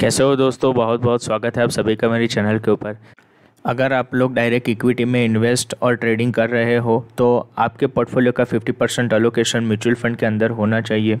कैसे हो दोस्तों बहुत बहुत स्वागत है आप सभी का मेरे चैनल के ऊपर अगर आप लोग डायरेक्ट इक्विटी में इन्वेस्ट और ट्रेडिंग कर रहे हो तो आपके पोर्टफोलियो का 50 परसेंट अलोकेशन म्यूचुअल फंड के अंदर होना चाहिए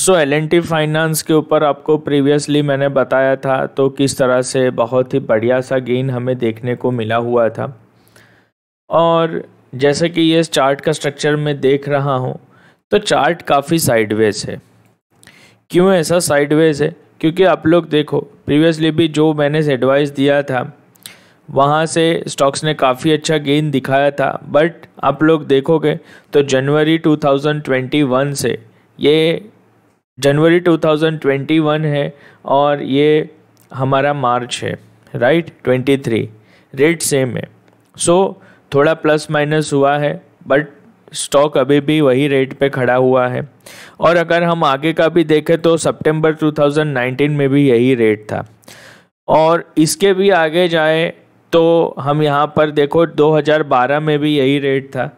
so L N T finance के ऊपर आपको प्रीवियसली मैंने बताया था तो किस तरह से बहुत ही बढ़िया सा गेन हमें देखने को मिला हुआ था और जैसे कि ये चार्ट का स्ट्रक्चर में देख रहा हूँ तो चार्ट काफ़ी साइडवेज है क्यों ऐसा साइडवेज है क्योंकि आप लोग देखो प्रीवियसली भी जो मैंने एडवाइस दिया था वहाँ से स्टॉक्स ने काफ़ी अच्छा गेन दिखाया था बट आप लोग देखोगे तो जनवरी 2021 से ये जनवरी 2021 है और ये हमारा मार्च है राइट 23 रेट सेम है सो so, थोड़ा प्लस माइनस हुआ है बट स्टॉक अभी भी वही रेट पे खड़ा हुआ है और अगर हम आगे का भी देखें तो सितंबर 2019 में भी यही रेट था और इसके भी आगे जाए तो हम यहाँ पर देखो 2012 में भी यही रेट था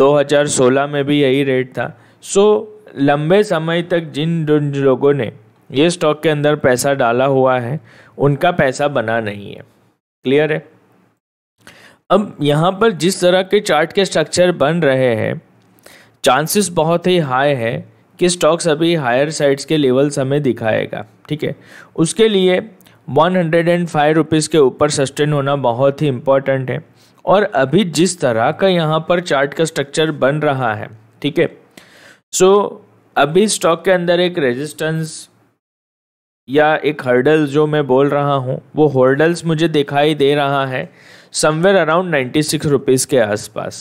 2016 में भी यही रेट था सो so, लंबे समय तक जिन लोगों ने ये स्टॉक के अंदर पैसा डाला हुआ है उनका पैसा बना नहीं है क्लियर है अब यहाँ पर जिस तरह के चार्ट के स्ट्रक्चर बन रहे हैं चांसेस बहुत ही हाई है कि स्टॉक्स अभी हायर साइड्स के लेवल्स हमें दिखाएगा ठीक है उसके लिए one hundred and five rupees के ऊपर सस्टेन होना बहुत ही इम्पॉर्टेंट है और अभी जिस तरह का यहाँ पर चार्ट का स्ट्रक्चर बन रहा है ठीक है सो so, अभी स्टॉक के अंदर एक रेजिस्टेंस या एक हर्डल जो मैं बोल रहा हूँ वो हर्डल्स मुझे दिखाई दे रहा है somewhere around ninety six rupees के आसपास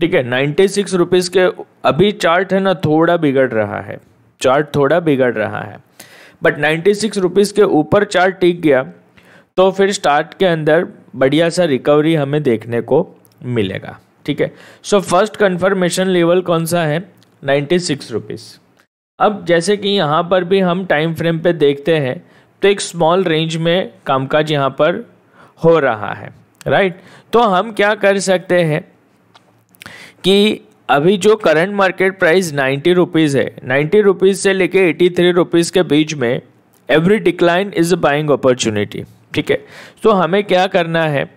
ठीक है नाइन्टी सिक्स रुपीज़ के अभी चार्ट है ना थोड़ा बिगड़ रहा है चार्ट थोड़ा बिगड़ रहा है बट नाइन्टी सिक्स रुपीज़ के ऊपर चार्ट टिक गया तो फिर स्टार्ट के अंदर बढ़िया सा रिकवरी हमें देखने को मिलेगा ठीक है सो फर्स्ट कन्फर्मेशन लेवल कौन सा है नाइन्टी सिक्स रुपीज़ अब जैसे कि यहाँ पर भी हम टाइम फ्रेम पे देखते हैं तो एक स्मॉल रेंज में कामकाज यहाँ पर हो रहा है राइट तो हम क्या कर सकते हैं कि अभी जो current market price ninety rupees है नाइन्टी रुपीज़ से लेके एटी थ्री रुपीज़ के बीच में every decline is a buying opportunity ठीक है तो हमें क्या करना है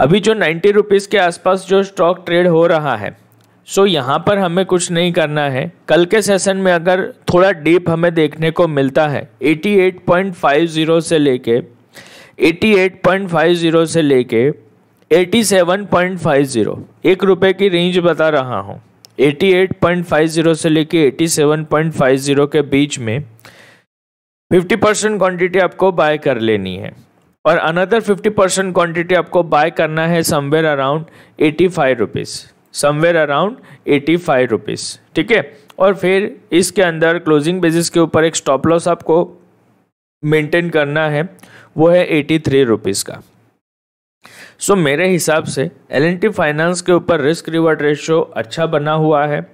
अभी जो नाइन्टी रुपीज़ के आसपास जो स्टॉक ट्रेड हो रहा है सो so, यहाँ पर हमें कुछ नहीं करना है कल के सेशन में अगर थोड़ा डीप हमें देखने को मिलता है 88.50 से लेके 88.50 से लेके 87.50 एक रुपए की रेंज बता रहा हूँ 88.50 से लेके 87.50 के बीच में 50 परसेंट क्वान्टिटी आपको बाय कर लेनी है और अनदर 50 परसेंट क्वान्टिटी आपको बाय करना है somewhere around eighty five rupees somewhere around eighty five rupees ठीक है और फिर इसके अंदर क्लोजिंग बेसिस के ऊपर एक स्टॉप लॉस आपको मेंटेन करना है वो है एटी थ्री रुपीज़ का सो so, मेरे हिसाब से एल फाइनेंस के ऊपर रिस्क रिवर्ड रेशियो अच्छा बना हुआ है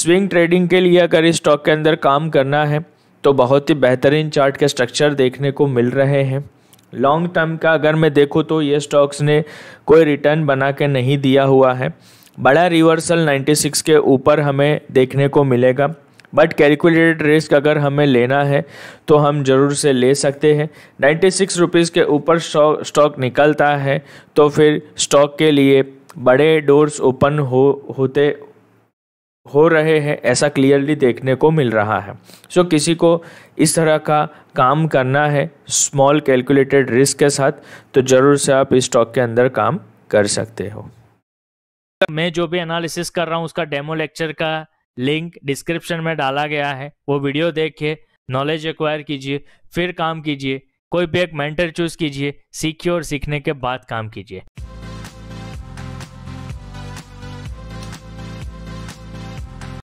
स्विंग ट्रेडिंग के लिए अगर इस स्टॉक के अंदर काम करना है तो बहुत ही बेहतरीन चार्ट के स्ट्रक्चर देखने को मिल रहे हैं लॉन्ग टर्म का अगर मैं देखूँ तो ये स्टॉक्स ने कोई रिटर्न बना के नहीं दिया हुआ है बड़ा रिवर्सल 96 के ऊपर हमें देखने को मिलेगा बट कैलकुलेटेड रिस्क अगर हमें लेना है तो हम ज़रूर से ले सकते हैं नाइन्टी सिक्स रुपीज़ के ऊपर स्टॉक निकलता है तो फिर स्टॉक के लिए बड़े डोर्स ओपन हो होते हो रहे हैं ऐसा क्लियरली देखने को मिल रहा है सो so, किसी को इस तरह का काम करना है स्मॉल कैलकुलेटेड रिस्क के साथ तो ज़रूर से आप इस स्टॉक के अंदर काम कर सकते हो मैं जो भी एनालिसिस कर रहा हूँ उसका डेमो लेक्चर का लिंक डिस्क्रिप्शन में डाला गया है वो वीडियो देखिए नॉलेज एक्वायर कीजिए फिर काम कीजिए कोई भी एक मेंटर चूज कीजिए सीखिए और सीखने के बाद काम कीजिए